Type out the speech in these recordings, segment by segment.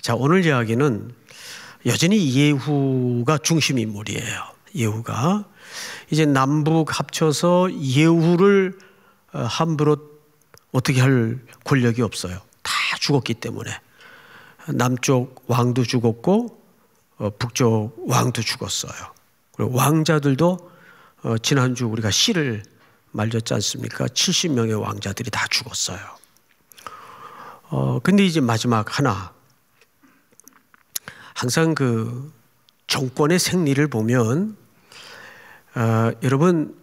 자, 오늘 이야기는 여전히 예후가 중심 인물이에요. 예후가. 이제 남북 합쳐서 예후를 어, 함부로 어떻게 할 권력이 없어요. 다 죽었기 때문에. 남쪽 왕도 죽었고, 어, 북쪽 왕도 죽었어요. 그리고 왕자들도 어, 지난주 우리가 씨를 말렸지 않습니까? 70명의 왕자들이 다 죽었어요. 어, 근데 이제 마지막 하나, 항상 그 정권의 생리를 보면 어, 여러분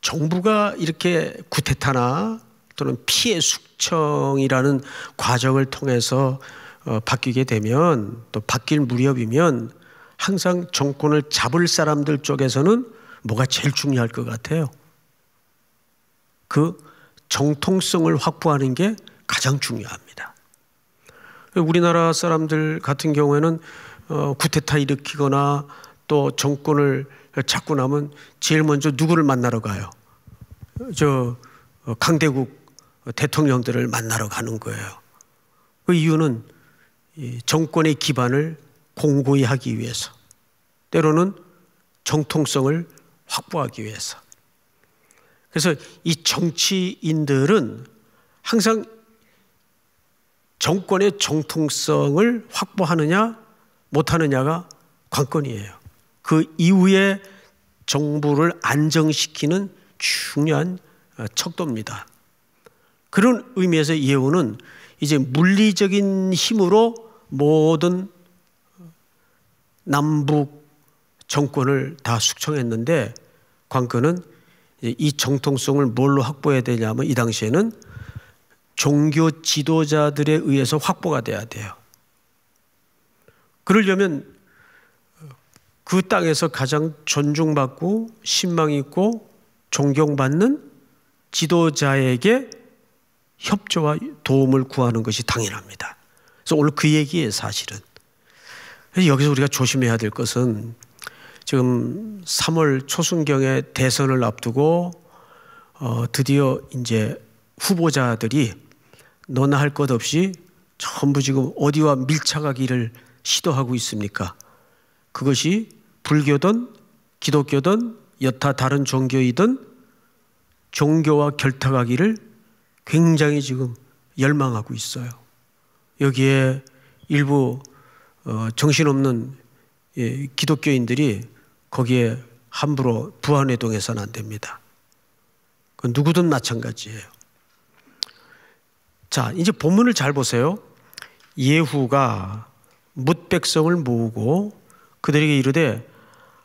정부가 이렇게 구테타나 또는 피해 숙청이라는 과정을 통해서 어, 바뀌게 되면 또 바뀔 무렵이면 항상 정권을 잡을 사람들 쪽에서는 뭐가 제일 중요할 것 같아요. 그 정통성을 확보하는 게 가장 중요합니다. 우리나라 사람들 같은 경우에는 어, 구테타 일으키거나 또 정권을 잡고 나면 제일 먼저 누구를 만나러 가요? 저 어, 강대국 대통령들을 만나러 가는 거예요. 그 이유는 정권의 기반을 공고히 하기 위해서, 때로는 정통성을 확보하기 위해서. 그래서 이 정치인들은 항상 정권의 정통성을 확보하느냐 못하느냐가 관건이에요. 그 이후에 정부를 안정시키는 중요한 어, 척도입니다. 그런 의미에서 예우는 이제 물리적인 힘으로 모든 남북 정권을 다 숙청했는데 관건은 이 정통성을 뭘로 확보해야 되냐면 이 당시에는 종교 지도자들에 의해서 확보가 돼야 돼요. 그러려면 그 땅에서 가장 존중받고 신망 있고 존경받는 지도자에게 협조와 도움을 구하는 것이 당연합니다. 그래서 오늘 그 얘기에 사실은. 여기서 우리가 조심해야 될 것은 지금 3월 초순경에 대선을 앞두고 어 드디어 이제 후보자들이 너나 할 것 없이 전부 지금 어디와 밀착하기를 시도하고 있습니까? 그것이 불교든 기독교든 여타 다른 종교이든 종교와 결탁하기를 굉장히 지금 열망하고 있어요. 여기에 일부 어, 정신없는 예, 기독교인들이 거기에 함부로 부안해동해서는 안 됩니다. 그 누구든 마찬가지예요. 자, 이제 본문을 잘 보세요. 예후가 묻 백성을 모으고 그들에게 이르되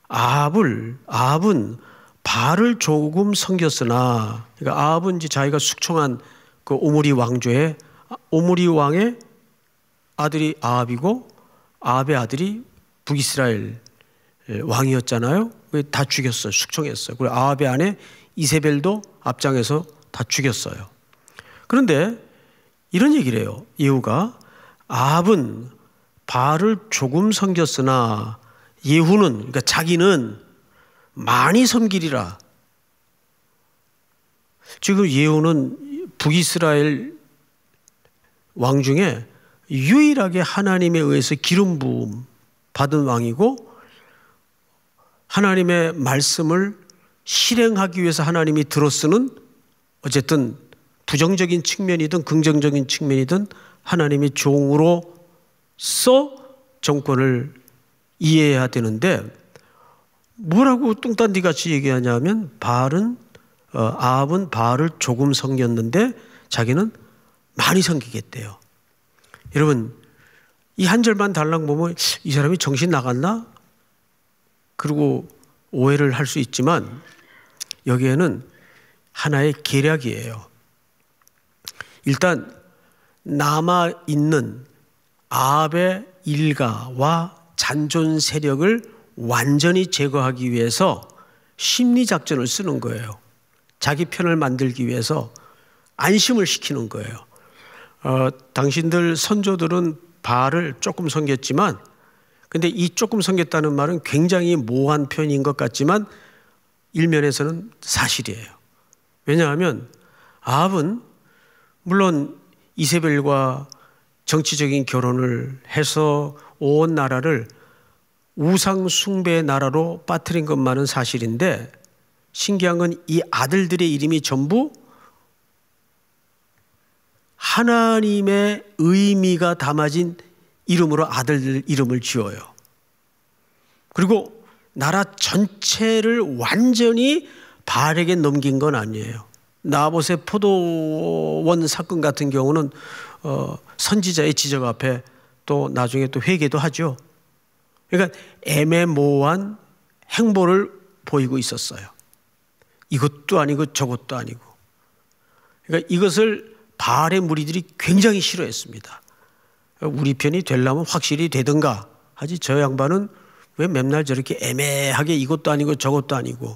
아합을 아합은 발을 조금 섬겼으나 그러니까 아합은 이제 자기가 숙청한 그 오므리 왕조의 오므리 왕의 아들이 아합이고 아합의 아들이 북이스라엘 예, 왕이었잖아요. 다 죽였어요. 숙청했어요. 그리고 아합의 아내 이세벨도 앞장에서 다 죽였어요. 그런데 이런 얘기를 해요. 예후가 아합은 바알을 조금 섬겼으나 예후는 그러니까 자기는 많이 섬기리라. 지금 예후는 북이스라엘 왕 중에 유일하게 하나님에 의해서 기름 부음 받은 왕이고 하나님의 말씀을 실행하기 위해서 하나님이 들어쓰는 어쨌든 부정적인 측면이든 긍정적인 측면이든 하나님이 종으로 써 정권을 이해해야 되는데 뭐라고 뚱딴디 같이 얘기하냐면 바알은 어, 아합은 바알을 조금 섬겼는데 자기는 많이 섬기겠대요. 여러분 이 한 절만 달랑 보면 이 사람이 정신 나갔나? 그리고 오해를 할 수 있지만 여기에는 하나의 계략이에요. 일단 남아 있는 아합의 일가와 잔존 세력을 완전히 제거하기 위해서 심리 작전을 쓰는 거예요. 자기 편을 만들기 위해서 안심을 시키는 거예요. 어, 당신들 선조들은 발을 조금 섬겼지만 근데 이 조금 섬겼다는 말은 굉장히 모호한 표현인 것 같지만 일면에서는 사실이에요. 왜냐하면 아합은 물론 이세벨과 정치적인 결혼을 해서 온 나라를 우상 숭배의 나라로 빠뜨린 것만은 사실인데 신기한 건 이 아들들의 이름이 전부 하나님의 의미가 담아진 이름으로 아들 이름을 지어요. 그리고 나라 전체를 완전히 바알에게 넘긴 건 아니에요. 나봇의 포도원 사건 같은 경우는 어, 선지자의 지적 앞에 또 나중에 또 회개도 하죠. 그러니까 애매모호한 행보를 보이고 있었어요. 이것도 아니고 저것도 아니고. 그러니까 이것을 바알의 무리들이 굉장히 싫어했습니다. 우리 편이 되려면 확실히 되든가 하지 저 양반은 왜 맨날 저렇게 애매하게 이것도 아니고 저것도 아니고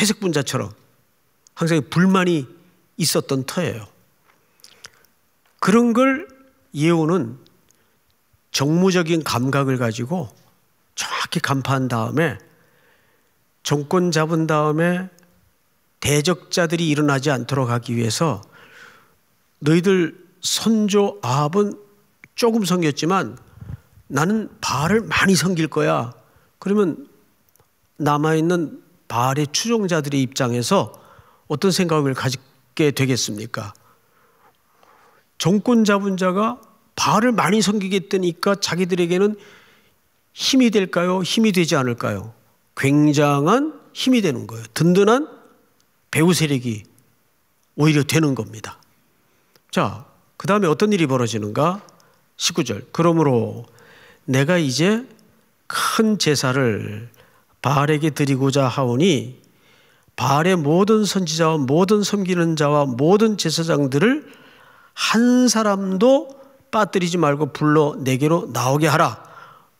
회색 분자처럼 항상 불만이 있었던 터예요. 그런 걸 예후는 정무적인 감각을 가지고 정확히 간파한 다음에 정권 잡은 다음에 대적자들이 일어나지 않도록 하기 위해서 너희들 선조 아합은 조금 섬겼지만 나는 발을 많이 섬길 거야. 그러면 남아있는 발의 추종자들의 입장에서 어떤 생각을 가지게 되겠습니까? 정권 잡은 자가 바알을 많이 섬기겠다니까 자기들에게는 힘이 될까요? 힘이 되지 않을까요? 굉장한 힘이 되는 거예요. 든든한 배후 세력이 오히려 되는 겁니다. 자, 그 다음에 어떤 일이 벌어지는가? 19절. 그러므로 내가 이제 큰 제사를 바알에게 드리고자 하오니 바알의 모든 선지자와 모든 섬기는 자와 모든 제사장들을 한 사람도 빠뜨리지 말고 불러 내게로 나오게 하라.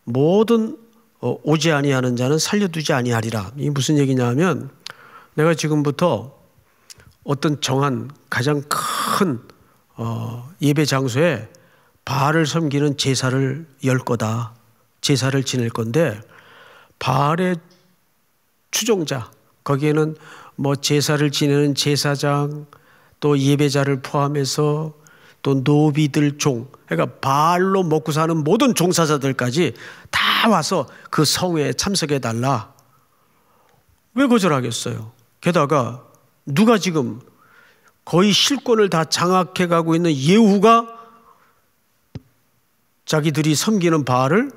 모든 어, 오지 아니하는 자는 살려두지 아니하리라. 이 무슨 얘기냐하면 내가 지금부터 어떤 정한 가장 큰 어, 예배 장소에 바알을 섬기는 제사를 열 거다. 제사를 지낼 건데 바알의 추종자 거기에는 뭐 제사를 지내는 제사장 또 예배자를 포함해서 또 노비들 종 그러니까 발로 먹고 사는 모든 종사자들까지 다 와서 그 성회에 참석해 달라. 왜 거절하겠어요? 게다가 누가 지금 거의 실권을 다 장악해 가고 있는 예후가 자기들이 섬기는 바알을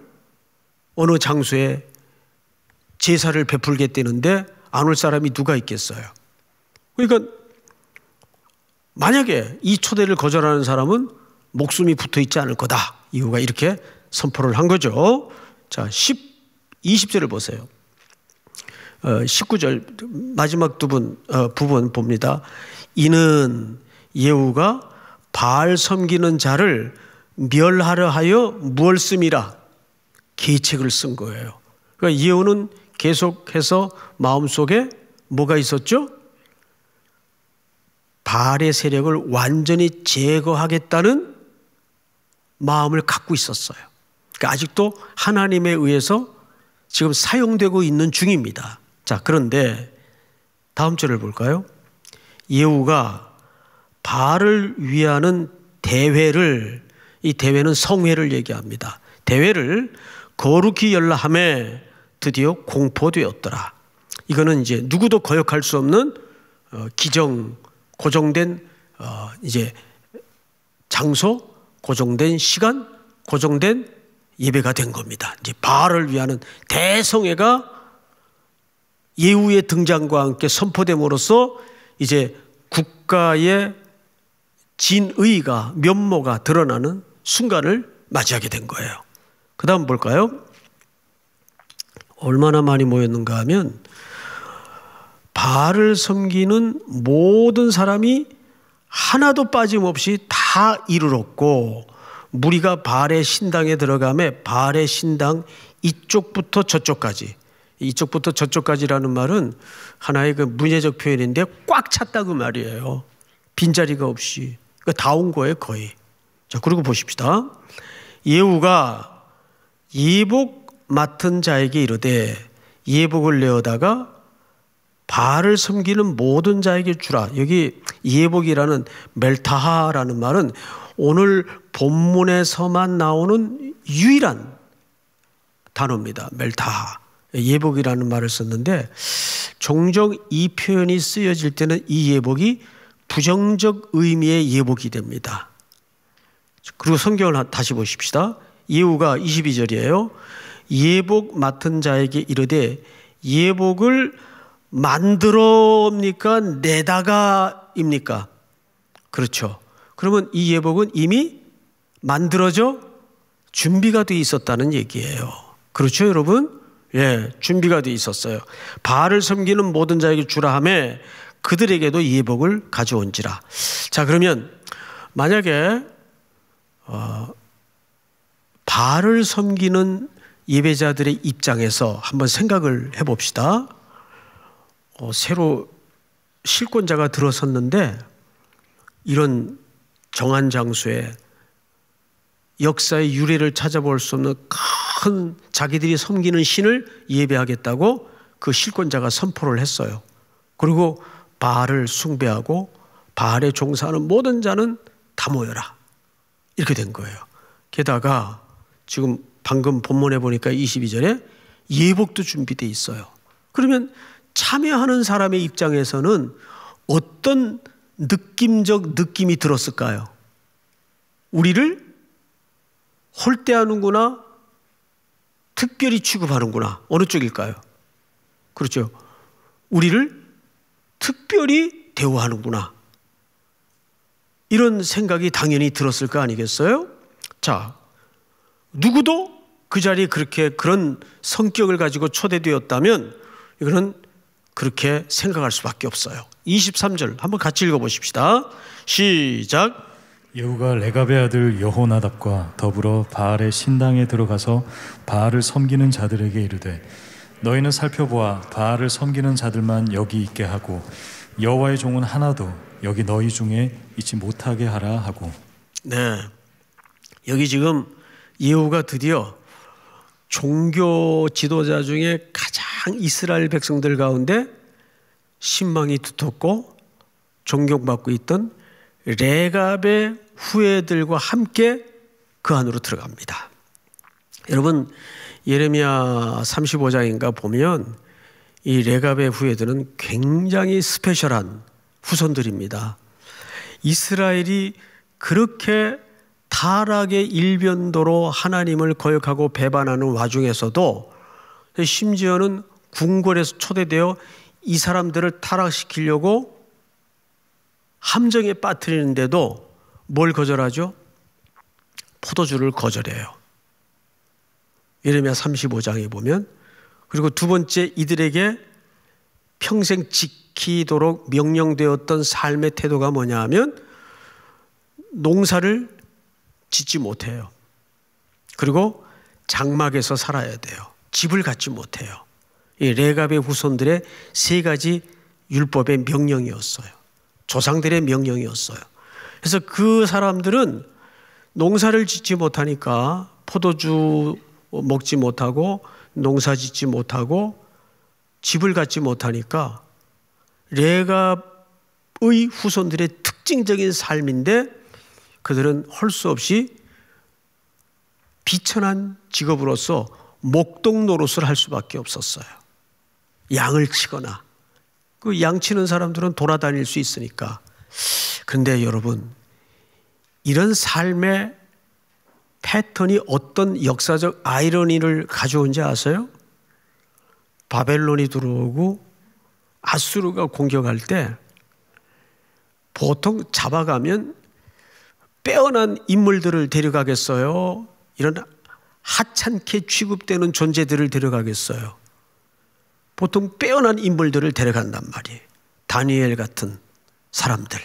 어느 장소에 제사를 베풀겠다는데 안올 사람이 누가 있겠어요? 그러니까 만약에 이 초대를 거절하는 사람은 목숨이 붙어 있지 않을 거다. 이후가 이렇게 선포를 한 거죠. 자, 10, 20절을 보세요. 어, 19절 마지막 두분 어, 부분 봅니다. 이는 예후가 바 섬기는 자를 멸하려 하여 무얼 씀이라 계책을 쓴 거예요. 그러니까 예후는 계속해서 마음속에 뭐가 있었죠? 바알의 세력을 완전히 제거하겠다는 마음을 갖고 있었어요. 그러니까 아직도 하나님에 의해서 지금 사용되고 있는 중입니다. 자, 그런데 다음 절을 볼까요? 예우가 바알을 위하는 대회를 이 대회는 성회를 얘기합니다. 대회를 거룩히 열라함에 드디어 공포되었더라. 이거는 이제 누구도 거역할 수 없는 어, 기정 고정된 어, 이제 장소, 고정된 시간, 고정된 예배가 된 겁니다. 이제 바알을 위하는 대성회가 예후의 등장과 함께 선포됨으로써 이제 국가의 진의가 면모가 드러나는 순간을 맞이하게 된 거예요. 그다음 볼까요? 얼마나 많이 모였는가 하면 바알을 섬기는 모든 사람이 하나도 빠짐없이 다 이르렀고 무리가 바알의 신당에 들어가매 바알의 신당 이쪽부터 저쪽까지 이쪽부터 저쪽까지라는 말은 하나의 그 문예적 표현인데 꽉 찼다 고 그 말이에요. 빈자리가 없이 그러니까 다온 거예요 거의. 자 그리고 보십시다. 예우가 예복 맡은 자에게 이르되 예복을 내어다가 바알을 섬기는 모든 자에게 주라. 여기 예복이라는 멜타하라는 말은 오늘 본문에서만 나오는 유일한 단어입니다. 멜타하. 예복이라는 말을 썼는데 종종 이 표현이 쓰여질 때는 이 예복이 부정적 의미의 예복이 됩니다. 그리고 성경을 다시 보십시다. 예우가 22절이에요. 예복 맡은 자에게 이르되 예복을 만들어옵니까? 내다가입니까? 그렇죠. 그러면 이 예복은 이미 만들어져 준비가 돼 있었다는 얘기예요. 그렇죠, 여러분? 예, 준비가 돼 있었어요. 바알을 섬기는 모든 자에게 주라 하매 그들에게도 예복을 가져온지라. 자, 그러면 만약에 어, 바알을 섬기는 예배자들의 입장에서 한번 생각을 해봅시다. 어, 새로 실권자가 들어섰는데 이런 정한 장소에 역사의 유래를 찾아볼 수 없는 큰 자기들이 섬기는 신을 예배하겠다고 그 실권자가 선포를 했어요. 그리고 바알을 숭배하고 바알에 종사하는 모든 자는 다 모여라. 이렇게 된 거예요. 게다가 지금 방금 본문에 보니까 22절에 예복도 준비되어 있어요. 그러면 참여하는 사람의 입장에서는 어떤 느낌적 느낌이 들었을까요? 우리를 홀대하는구나, 특별히 취급하는구나. 어느 쪽일까요? 그렇죠. 우리를 특별히 대우하는구나. 이런 생각이 당연히 들었을 거 아니겠어요? 자, 누구도 그 자리에 그렇게 그런 성격을 가지고 초대되었다면 이거는 그렇게 생각할 수밖에 없어요. 23절 한번 같이 읽어보십시다. 시작. 예후가 레갑의 아들 여호나답과 더불어 바알의 신당에 들어가서 바알을 섬기는 자들에게 이르되 너희는 살펴보아 바알을 섬기는 자들만 여기 있게 하고 여호와의 종은 하나도 여기 너희 중에 있지 못하게 하라 하고. 네. 여기 지금 예후가 드디어 종교 지도자 중에 가장 이스라엘 백성들 가운데 신망이 두텁고 존경받고 있던 레갑의 후예들과 함께 그 안으로 들어갑니다. 여러분 예레미야 35장인가 보면 이 레갑의 후예들은 굉장히 스페셜한 후손들입니다. 이스라엘이 그렇게 타락의 일변도로 하나님을 거역하고 배반하는 와중에서도 심지어는 궁궐에서 초대되어 이 사람들을 타락시키려고 함정에 빠뜨리는데도 뭘 거절하죠? 포도주를 거절해요. 예레미야 35장에 보면 그리고 두 번째 이들에게 평생 지키도록 명령되었던 삶의 태도가 뭐냐 하면 농사를 짓지 못해요. 그리고 장막에서 살아야 돼요. 집을 갖지 못해요. 이 레갑의 후손들의 세 가지 율법의 명령이었어요. 조상들의 명령이었어요. 그래서 그 사람들은 농사를 짓지 못하니까 포도주 먹지 못하고 농사 짓지 못하고 집을 갖지 못하니까 레갑의 후손들의 특징적인 삶인데 그들은 할수 없이 비천한 직업으로서 목동 노릇을 할 수밖에 없었어요. 양을 치거나 그 양 치는 사람들은 돌아다닐 수 있으니까. 근데 여러분 이런 삶의 패턴이 어떤 역사적 아이러니를 가져온지 아세요? 바벨론이 들어오고 아수르가 공격할 때 보통 잡아가면 빼어난 인물들을 데려가겠어요? 이런 하찮게 취급되는 존재들을 데려가겠어요? 보통 빼어난 인물들을 데려간단 말이에요. 다니엘 같은 사람들.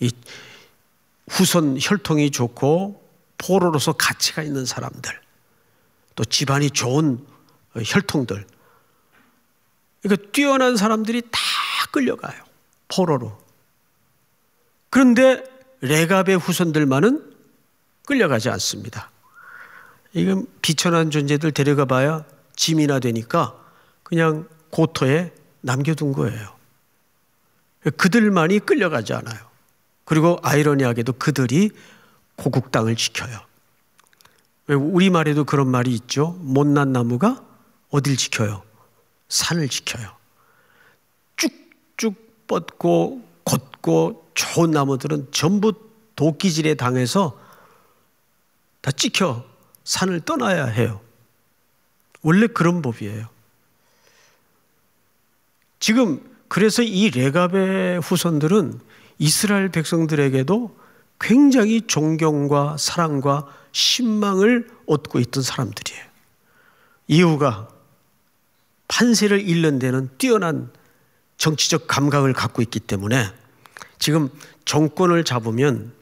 이 후손 혈통이 좋고 포로로서 가치가 있는 사람들. 또 집안이 좋은 혈통들. 그러니까 뛰어난 사람들이 다 끌려가요. 포로로. 그런데 레갑의 후손들만은 끌려가지 않습니다. 이건 비천한 존재들 데려가 봐야 짐이나 되니까 그냥 고토에 남겨둔 거예요. 그들만이 끌려가지 않아요. 그리고 아이러니하게도 그들이 고국 땅을 지켜요. 우리말에도 그런 말이 있죠. 못난 나무가 어딜 지켜요? 산을 지켜요. 쭉쭉 뻗고 걷고 좋은 나무들은 전부 도끼질에 당해서 다 찍혀 산을 떠나야 해요. 원래 그런 법이에요. 지금 그래서 이 레갑의 후손들은 이스라엘 백성들에게도 굉장히 존경과 사랑과 신망을 얻고 있던 사람들이에요. 이유가 판세를 잃는 데는 뛰어난 정치적 감각을 갖고 있기 때문에 지금 정권을 잡으면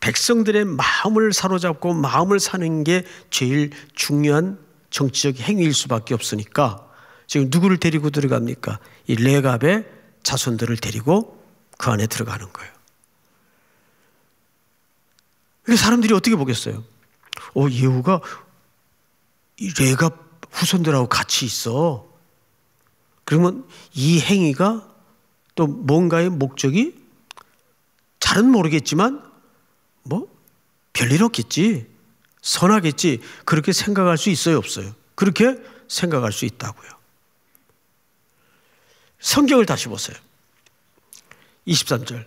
백성들의 마음을 사로잡고 마음을 사는 게 제일 중요한 정치적 행위일 수밖에 없으니까 지금 누구를 데리고 들어갑니까? 이 레갑의 자손들을 데리고 그 안에 들어가는 거예요. 그 사람들이 어떻게 보겠어요? 어, 예후가 이 레갑 후손들하고 같이 있어. 그러면 이 행위가 또 뭔가의 목적이 잘은 모르겠지만 뭐 별일 없겠지. 선하겠지. 그렇게 생각할 수 있어요, 없어요? 그렇게 생각할 수 있다고요. 성경을 다시 보세요. 23절.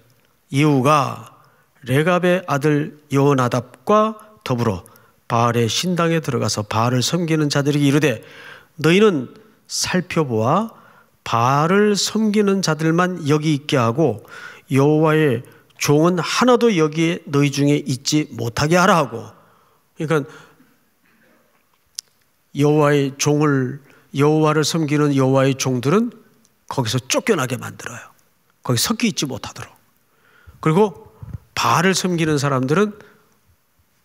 예후가 레갑의 아들 여호나답과 더불어 바알의 신당에 들어가서 바알을 섬기는 자들에게 이르되 너희는 살펴보아 바알을 섬기는 자들만 여기 있게 하고 여호와의 종은 하나도 여기에 너희 중에 있지 못하게 하라 하고 그러니까 여호와의 종을 여호와를 섬기는 여호와의 종들은 거기서 쫓겨나게 만들어요. 거기 섞여 있지 못하도록. 그리고 바알을 섬기는 사람들은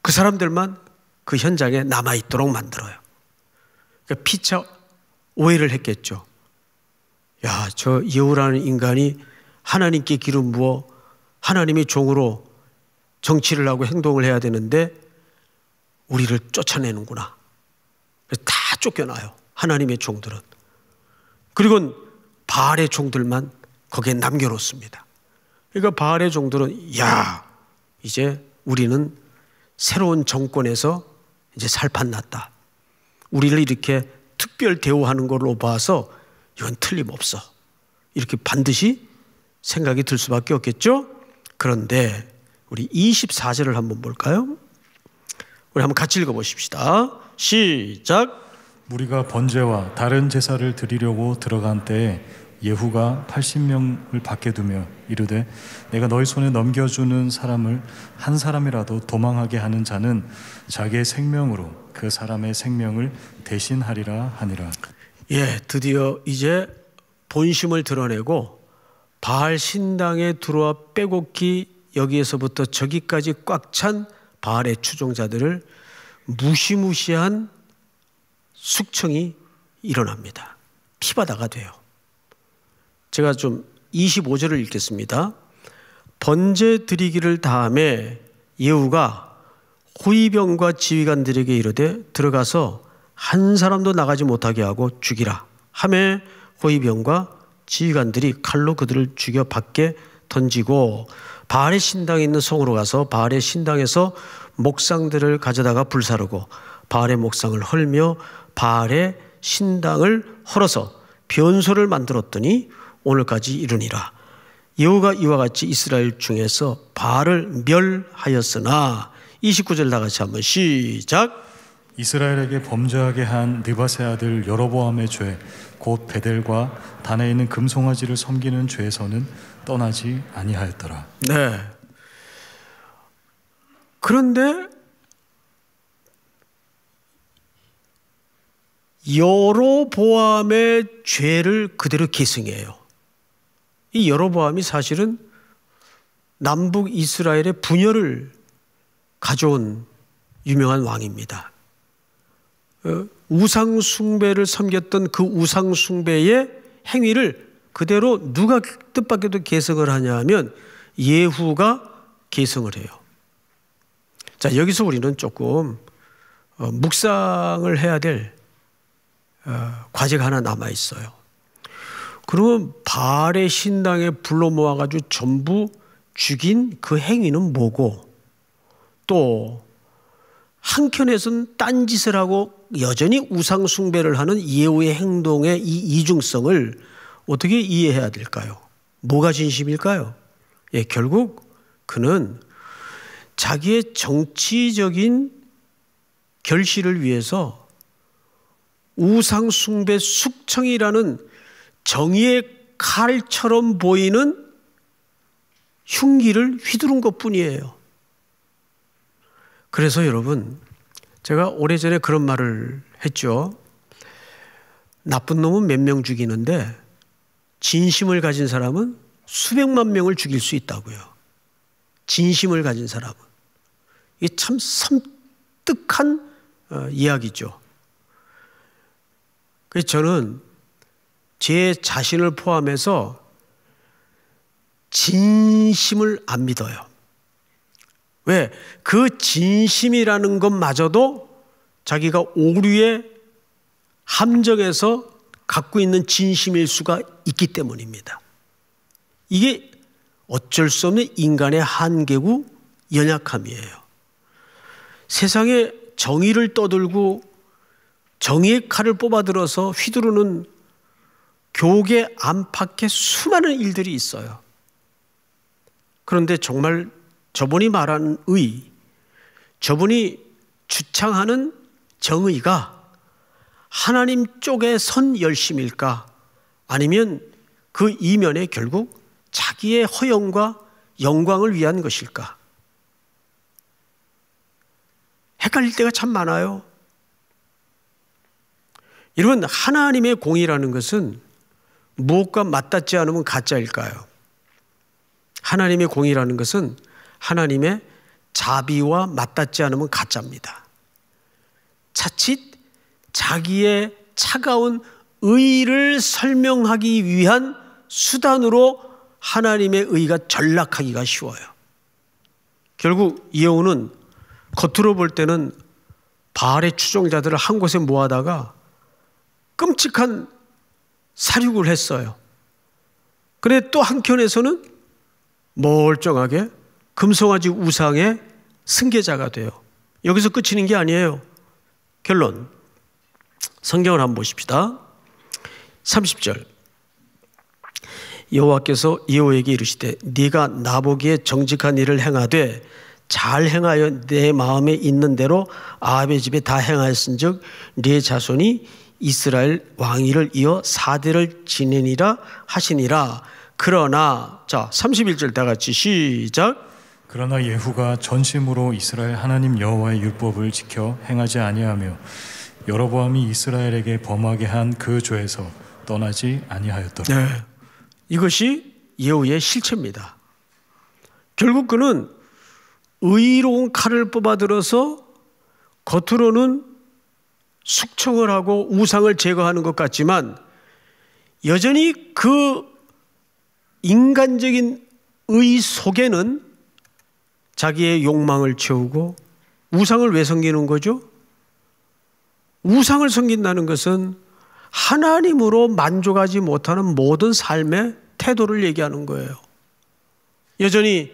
그 사람들만 그 현장에 남아 있도록 만들어요. 그러니까 피차 오해를 했겠죠. 야, 저 여우라는 인간이 하나님께 기름 부어 하나님이 종으로 정치를 하고 행동을 해야 되는데 우리를 쫓아내는구나. 다 쫓겨나요. 하나님의 종들은. 그리고 바알의 종들만 거기에 남겨놓습니다. 그러니까 바알의 종들은 야 이제 우리는 새로운 정권에서 이제 살판 났다. 우리를 이렇게 특별 대우하는 걸로 봐서 이건 틀림없어. 이렇게 반드시 생각이 들 수밖에 없겠죠? 그런데 우리 24절을 한번 볼까요? 우리 한번 같이 읽어 보십시다. 시작. 우리가 번제와 다른 제사를 드리려고 들어간 때에 예후가 80명을 밖에 두며 이르되 내가 너희 손에 넘겨주는 사람을 한 사람이라도 도망하게 하는 자는 자기의 생명으로 그 사람의 생명을 대신하리라 하니라. 예, 드디어 이제 본심을 드러내고 바알 신당에 들어와 빼곡히 여기에서부터 저기까지 꽉 찬 바알의 추종자들을 무시무시한 숙청이 일어납니다. 피바다가 돼요. 제가 좀 25절을 읽겠습니다. 번제 드리기를 다음에 예후가 호위병과 지휘관들에게 이르되 들어가서 한 사람도 나가지 못하게 하고 죽이라. 함에 호위병과 지휘관들이 칼로 그들을 죽여 밖에 던지고 바알의 신당에 있는 성으로 가서 바알의 신당에서 목상들을 가져다가 불사르고 바알의 목상을 헐며 바알의 신당을 헐어서 변소를 만들었더니 오늘까지 이르니라. 여호가 이와 같이 이스라엘 중에서 바알을 멸하였으나 29절 다 같이 한번 시작. 이스라엘에게 범죄하게 한 느바세 아들 여로보암의 죄, 곧 베델과 단에 있는 금송아지를 섬기는 죄에서는 떠나지 아니하였더라. 네. 그런데 여로보암의 죄를 그대로 계승해요. 이 여로보암이 사실은 남북 이스라엘의 분열을 가져온 유명한 왕입니다. 어, 우상 숭배를 섬겼던 그 우상 숭배의 행위를 그대로 누가 뜻밖에도 계승을 하냐면 예후가 계승을 해요. 자 여기서 우리는 조금 어, 묵상을 해야 될 어, 과제가 하나 남아 있어요. 그러면 바의 신당에 불러 모아가지고 전부 죽인 그 행위는 뭐고 또 한켠에선 딴짓을 하고 여전히 우상숭배를 하는 예우의 행동의 이 이중성을 어떻게 이해해야 될까요? 뭐가 진심일까요? 예, 결국 그는 자기의 정치적인 결실을 위해서 우상숭배 숙청이라는 정의의 칼처럼 보이는 흉기를 휘두른 것 뿐이에요. 그래서 여러분, 제가 오래전에 그런 말을 했죠. 나쁜 놈은 몇 명 죽이는데 진심을 가진 사람은 수백만 명을 죽일 수 있다고요. 진심을 가진 사람은. 이게 참 섬뜩한 어, 이야기죠. 그래서 저는 제 자신을 포함해서 진심을 안 믿어요. 왜? 그 진심이라는 것마저도 자기가 오류의 함정에서 갖고 있는 진심일 수가 있기 때문입니다. 이게 어쩔 수 없는 인간의 한계고 연약함이에요. 세상에 정의를 떠들고 정의의 칼을 뽑아들어서 휘두르는 교계 안팎의 수많은 일들이 있어요. 그런데 정말 저분이 말하는 의, 저분이 주창하는 정의가 하나님 쪽에 선 열심일까? 아니면 그 이면에 결국 자기의 허영과 영광을 위한 것일까? 헷갈릴 때가 참 많아요. 여러분, 하나님의 공의라는 것은 무엇과 맞닿지 않으면 가짜일까요? 하나님의 공의라는 것은 하나님의 자비와 맞닿지 않으면 가짜입니다. 자칫 자기의 차가운 의를 설명하기 위한 수단으로 하나님의 의가 전락하기가 쉬워요. 결국 예후는 겉으로 볼 때는 바알의 추종자들을 한 곳에 모아다가 끔찍한 사륙을 했어요. 그런데 또 한켠에서는 멀쩡하게 금송아지 우상의 승계자가 돼요. 여기서 끝이는 게 아니에요. 결론. 성경을 한번 보십시다. 30절. 여호와께서 이호에게 이르시되 네가 나보기에 정직한 일을 행하되 잘 행하여 내 마음에 있는 대로 아합의 집에 다 행하였은즉 네 자손이 이스라엘 왕위를 이어 사대를 지내니라 하시니라 그러나 자 31절 다 같이 시작 그러나 예후가 전심으로 이스라엘 하나님 여호와의 율법을 지켜 행하지 아니하며 여로보암이 이스라엘에게 범하게 한 그 죄에서 떠나지 아니하였더라. 네. 이것이 예후의 실체입니다. 결국 그는 의로운 칼을 뽑아 들어서 겉으로는 숙청을 하고 우상을 제거하는 것 같지만 여전히 그 인간적인 의 속에는 자기의 욕망을 채우고 우상을 왜 섬기는 거죠? 우상을 섬긴다는 것은 하나님으로 만족하지 못하는 모든 삶의 태도를 얘기하는 거예요. 여전히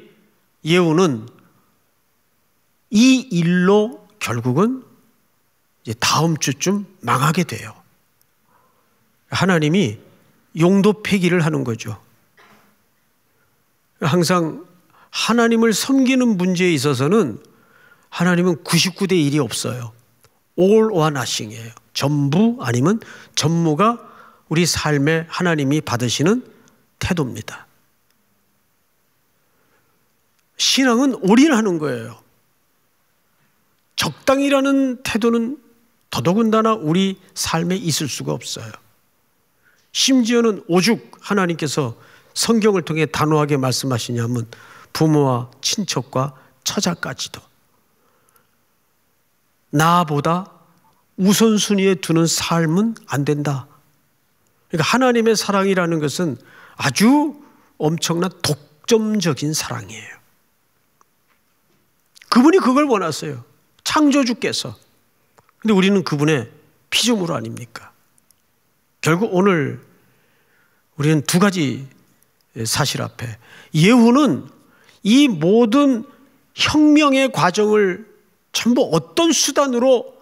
예우는 이 일로 결국은 다음 주쯤 망하게 돼요. 하나님이 용도 폐기를 하는 거죠. 항상 하나님을 섬기는 문제에 있어서는 하나님은 99대 1이 없어요. all or nothing이에요. 전부 아니면 전무가 우리 삶에 하나님이 받으시는 태도입니다. 신앙은 올인하는 거예요. 적당이라는 태도는 더더군다나 우리 삶에 있을 수가 없어요. 심지어는 오죽 하나님께서 성경을 통해 단호하게 말씀하시냐면 부모와 친척과 처자까지도 나보다 우선순위에 두는 삶은 안 된다. 그러니까 하나님의 사랑이라는 것은 아주 엄청난 독점적인 사랑이에요. 그분이 그걸 원하세요. 창조주께서. 근데 우리는 그분의 피조물 아닙니까? 결국 오늘 우리는 두 가지 사실 앞에 예후는 이 모든 혁명의 과정을 전부 어떤 수단으로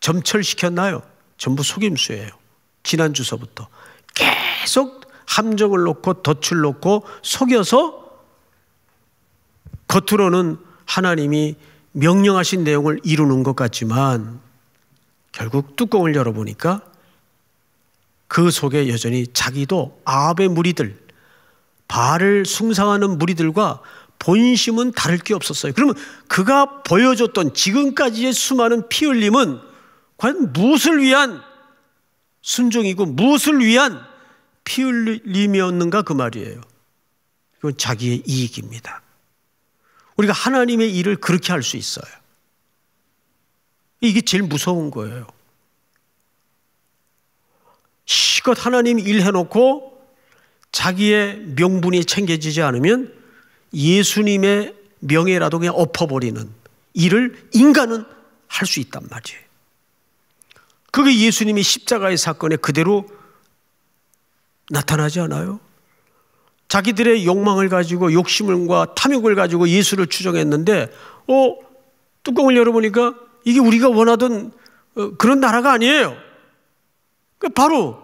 점철시켰나요? 전부 속임수예요. 지난 주서부터 계속 함정을 놓고 덫을 놓고 속여서 겉으로는 하나님이 명령하신 내용을 이루는 것 같지만 결국 뚜껑을 열어보니까 그 속에 여전히 자기도 아합의 무리들, 발을 숭상하는 무리들과 본심은 다를 게 없었어요. 그러면 그가 보여줬던 지금까지의 수많은 피 흘림은 과연 무엇을 위한 순종이고 무엇을 위한 피 흘림이었는가 그 말이에요. 이건 자기의 이익입니다. 우리가 하나님의 일을 그렇게 할 수 있어요. 이게 제일 무서운 거예요. 시껏 하나님 일 해놓고 자기의 명분이 챙겨지지 않으면 예수님의 명예라도 그냥 엎어버리는 일을 인간은 할 수 있단 말이에요. 그게 예수님이 십자가의 사건에 그대로 나타나지 않아요? 자기들의 욕망을 가지고 욕심과 탐욕을 가지고 예수를 추정했는데, 어, 뚜껑을 열어보니까 이게 우리가 원하던 어, 그런 나라가 아니에요. 그러니까 바로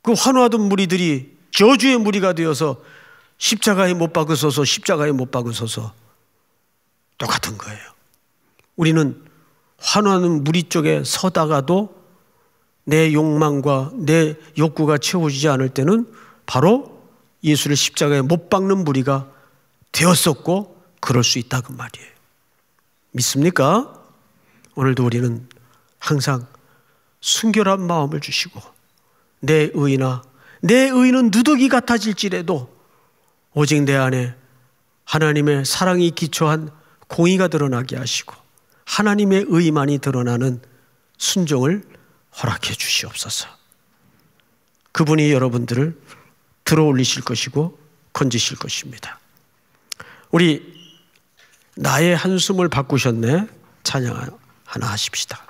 그 환호하던 무리들이 저주의 무리가 되어서 십자가에 못 박으소서, 십자가에 못 박으소서. 똑같은 거예요. 우리는 환호하는 무리 쪽에 서다가도 내 욕망과 내 욕구가 채워지지 않을 때는 바로 예수를 십자가에 못 박는 무리가 되었었고 그럴 수 있다 그 말이에요. 믿습니까? 오늘도 우리는 항상 순결한 마음을 주시고 내 의나 내 의는 누더기 같아질지라도 오직 내 안에 하나님의 사랑이 기초한 공의가 드러나게 하시고 하나님의 의만이 드러나는 순종을 허락해 주시옵소서. 그분이 여러분들을 들어올리실 것이고 건지실 것입니다. 우리 나의 한숨을 바꾸셨네 찬양 하나 하십시다.